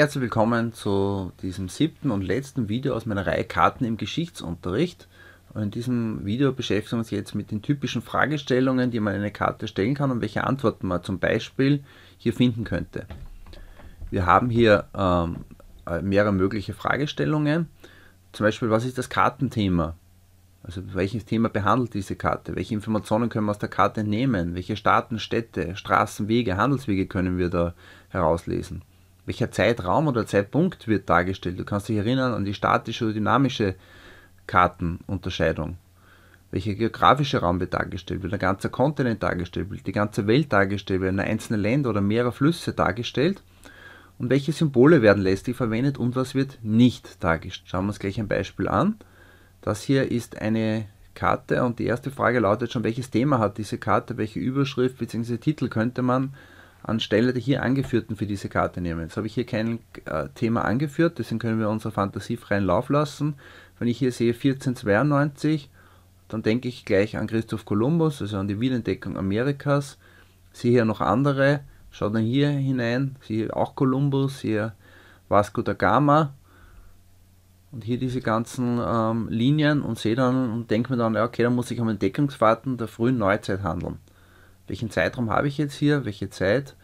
Herzlich willkommen zu diesem siebten und letzten Video aus meiner Reihe Karten im Geschichtsunterricht. Und in diesem Video beschäftigen wir uns jetzt mit den typischen Fragestellungen, die man eine Karte stellen kann und welche Antworten man zum Beispiel hier finden könnte. Wir haben hier ähm, äh, mehrere mögliche Fragestellungen. Zum Beispiel, was ist das Kartenthema? Also welches Thema behandelt diese Karte? Welche Informationen können wir aus der Karte entnehmen? Welche Staaten, Städte, Straßen, Wege, Handelswege können wir da herauslesen? welcher Zeitraum oder Zeitpunkt wird dargestellt. Du kannst dich erinnern an die statische oder dynamische Kartenunterscheidung. Welcher geografische Raum wird dargestellt, wird ein ganzer Kontinent dargestellt, wird die ganze Welt dargestellt, werden einzelne Länder oder mehrere Flüsse dargestellt und welche Symbole werden lästig verwendet und was wird nicht dargestellt. Schauen wir uns gleich ein Beispiel an. Das hier ist eine Karte und die erste Frage lautet schon, welches Thema hat diese Karte, welche Überschrift bzw. Titel könnte man anstelle der hier angeführten für diese Karte nehmen. Jetzt habe ich hier kein äh, Thema angeführt, deswegen können wir unserer Fantasie freien Lauf lassen. Wenn ich hier sehe 1492, dann denke ich gleich an Christoph Kolumbus, also an die Wiederentdeckung Amerikas. Sehe hier noch andere, schaut dann hier hinein, sehe auch Kolumbus, hier Vasco da Gama und hier diese ganzen ähm, Linien und sehe dann und denke mir dann, okay, dann muss ich um Entdeckungsfahrten der frühen Neuzeit handeln welchen Zeitraum habe ich jetzt hier, welche Zeit.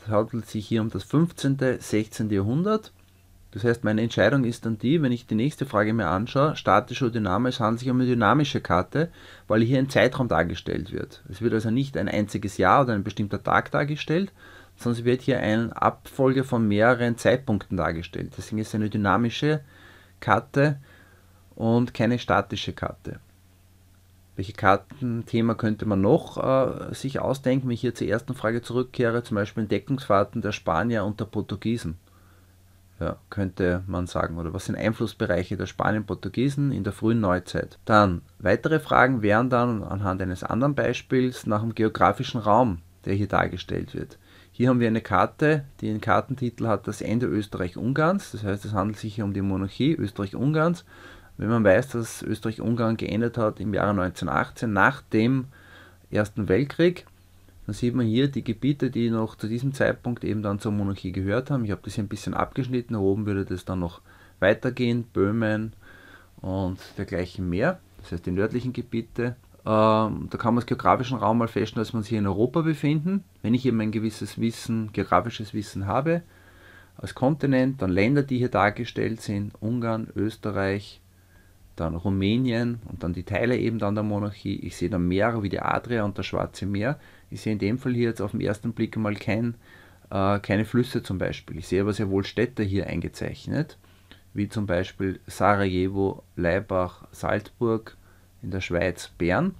Es handelt sich hier um das 15., 16. Jahrhundert. Das heißt, meine Entscheidung ist dann die, wenn ich die nächste Frage mir anschaue, statisch oder dynamisch, handelt sich um eine dynamische Karte, weil hier ein Zeitraum dargestellt wird. Es wird also nicht ein einziges Jahr oder ein bestimmter Tag dargestellt, sondern es wird hier eine Abfolge von mehreren Zeitpunkten dargestellt. Deswegen ist es eine dynamische Karte und keine statische Karte. Welche Kartenthema könnte man noch äh, sich ausdenken, wenn ich hier zur ersten Frage zurückkehre? Zum Beispiel Entdeckungsfahrten der Spanier und der Portugiesen. Ja, könnte man sagen. Oder was sind Einflussbereiche der Spanier und portugiesen in der frühen Neuzeit? Dann weitere Fragen wären dann anhand eines anderen Beispiels nach dem geografischen Raum, der hier dargestellt wird. Hier haben wir eine Karte, die den Kartentitel hat das Ende Österreich-Ungarns. Das heißt, es handelt sich hier um die Monarchie Österreich-Ungarns wenn man weiß, dass Österreich-Ungarn geendet hat im Jahre 1918 nach dem Ersten Weltkrieg, dann sieht man hier die Gebiete, die noch zu diesem Zeitpunkt eben dann zur Monarchie gehört haben. Ich habe das hier ein bisschen abgeschnitten, oben würde das dann noch weitergehen, Böhmen und dergleichen mehr, das heißt die nördlichen Gebiete. Ähm, da kann man das geografischen Raum mal feststellen, dass wir uns hier in Europa befinden. Wenn ich eben ein gewisses Wissen, geografisches Wissen habe, als Kontinent, dann Länder, die hier dargestellt sind, Ungarn, Österreich, dann Rumänien und dann die Teile eben dann der Monarchie. Ich sehe dann Meere wie die Adria und das Schwarze Meer. Ich sehe in dem Fall hier jetzt auf den ersten Blick mal kein, äh, keine Flüsse zum Beispiel. Ich sehe aber sehr wohl Städte hier eingezeichnet, wie zum Beispiel Sarajevo, Leibach, Salzburg, in der Schweiz Bern.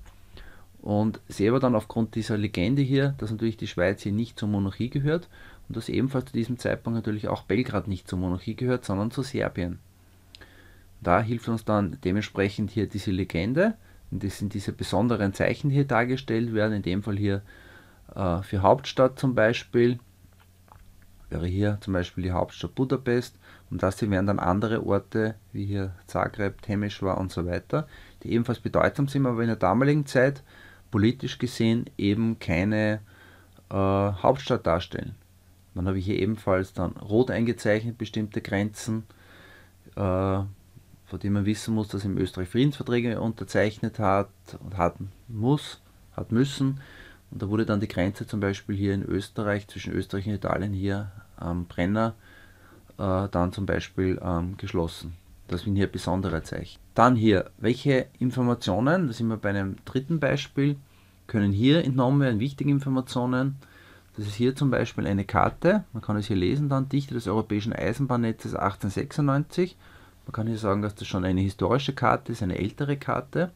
Und sehe aber dann aufgrund dieser Legende hier, dass natürlich die Schweiz hier nicht zur Monarchie gehört und dass ebenfalls zu diesem Zeitpunkt natürlich auch Belgrad nicht zur Monarchie gehört, sondern zu Serbien. Da hilft uns dann dementsprechend hier diese Legende. Und das sind diese besonderen Zeichen, die hier dargestellt werden. In dem Fall hier äh, für Hauptstadt zum Beispiel. Wäre hier zum Beispiel die Hauptstadt Budapest. Und das hier wären dann andere Orte, wie hier Zagreb, Temeschwar und so weiter, die ebenfalls bedeutsam sind, aber in der damaligen Zeit politisch gesehen eben keine äh, Hauptstadt darstellen. Dann habe ich hier ebenfalls dann rot eingezeichnet bestimmte Grenzen. Äh, von dem man wissen muss, dass ihm Österreich Friedensverträge unterzeichnet hat und hat muss, hat müssen. Und da wurde dann die Grenze zum Beispiel hier in Österreich, zwischen Österreich und Italien hier am Brenner, äh, dann zum Beispiel ähm, geschlossen. Das sind hier besondere Zeichen. Dann hier, welche Informationen, da sind wir bei einem dritten Beispiel, können hier entnommen werden, wichtige Informationen. Das ist hier zum Beispiel eine Karte, man kann es hier lesen, dann Dichte des europäischen Eisenbahnnetzes 1896 man kann hier sagen, dass das schon eine historische Karte ist, eine ältere Karte.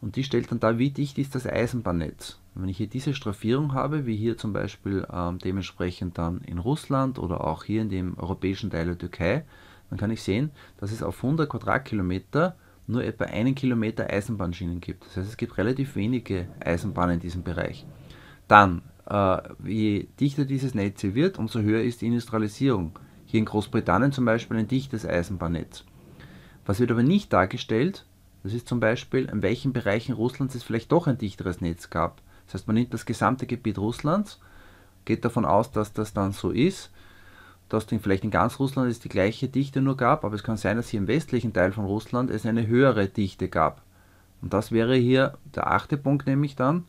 Und die stellt dann dar, wie dicht ist das Eisenbahnnetz. Und wenn ich hier diese Straffierung habe, wie hier zum Beispiel ähm, dementsprechend dann in Russland oder auch hier in dem europäischen Teil der Türkei, dann kann ich sehen, dass es auf 100 Quadratkilometer nur etwa einen Kilometer Eisenbahnschienen gibt. Das heißt, es gibt relativ wenige Eisenbahnen in diesem Bereich. Dann, äh, je dichter dieses Netz wird, umso höher ist die Industrialisierung. Hier in Großbritannien zum Beispiel ein dichtes Eisenbahnnetz. Was wird aber nicht dargestellt, das ist zum Beispiel, in welchen Bereichen Russlands es vielleicht doch ein dichteres Netz gab. Das heißt, man nimmt das gesamte Gebiet Russlands, geht davon aus, dass das dann so ist, dass vielleicht in ganz Russland es die gleiche Dichte nur gab, aber es kann sein, dass hier im westlichen Teil von Russland es eine höhere Dichte gab. Und das wäre hier der achte Punkt, nämlich dann,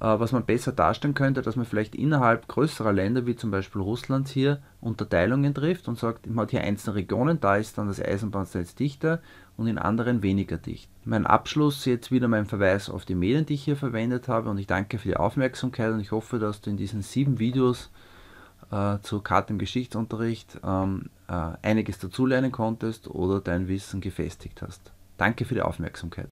äh, was man besser darstellen könnte, dass man vielleicht innerhalb größerer Länder wie zum Beispiel Russlands hier Unterteilungen trifft und sagt, man hat hier einzelne Regionen, da ist dann das Eisenbahnnetz dichter und in anderen weniger dicht. Mein Abschluss jetzt wieder mein Verweis auf die Medien, die ich hier verwendet habe und ich danke für die Aufmerksamkeit und ich hoffe, dass du in diesen sieben Videos äh, zu Karten im Geschichtsunterricht ähm, äh, einiges dazulernen konntest oder dein Wissen gefestigt hast. Danke für die Aufmerksamkeit.